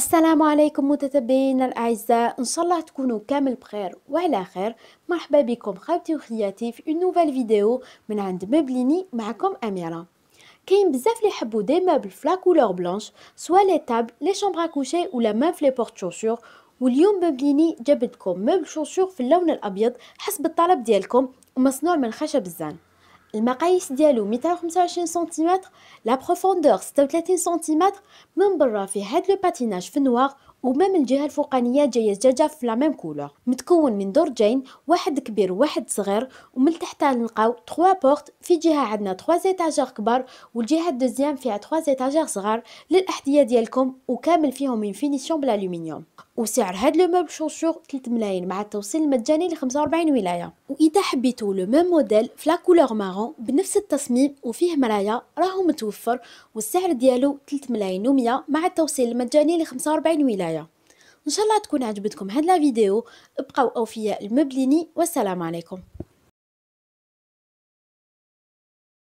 السلام عليكم متتبعينا الاعزاء ان شاء الله تكونوا كامل بخير وعلى خير مرحبا بكم خالتي وخياتي في اون نوفال فيديو من عند مبليني معكم اميره كاين بزاف اللي يحبوا دي مابل فلا كولور بلانش سوا لي تاب لي شومبر كوشي ولا مام في لي بورت شوشور واليوم مبليني جابتكم مابل شوشور في اللون الابيض حسب الطلب ديالكم ومصنوع من خشب الزان Le maquillage idéal est de 1,25 cm, la profondeur est cm, mais on pourra faire le patinage en noir. ومام الجهة الفوقانية جاية زجاجة في لا ميم كولور متكون من درجين واحد كبير وواحد صغير ومن تحتها نلقاو 3 بورت في جهة عندنا 3 زيتاجير كبار والجهة الدوزيام فيها 3 زيتاجير صغار للأحذية ديالكم وكامل فيهم من فينيسيون بالالومنيوم وسعر هاد لو موب شوشور 3 ملايين مع التوصيل المجاني ل 45 ولايه واذا حبيتو لو ميم موديل فلا كولور مارون بنفس التصميم وفيه مرايا راهو متوفر والسعر ديالو 3 ملايين و100 مع التوصيل المجاني ل 45 ولايه ان شاء الله تكون عجبتكم هاد لا فيديو ابقوا اوفياء المبليني والسلام عليكم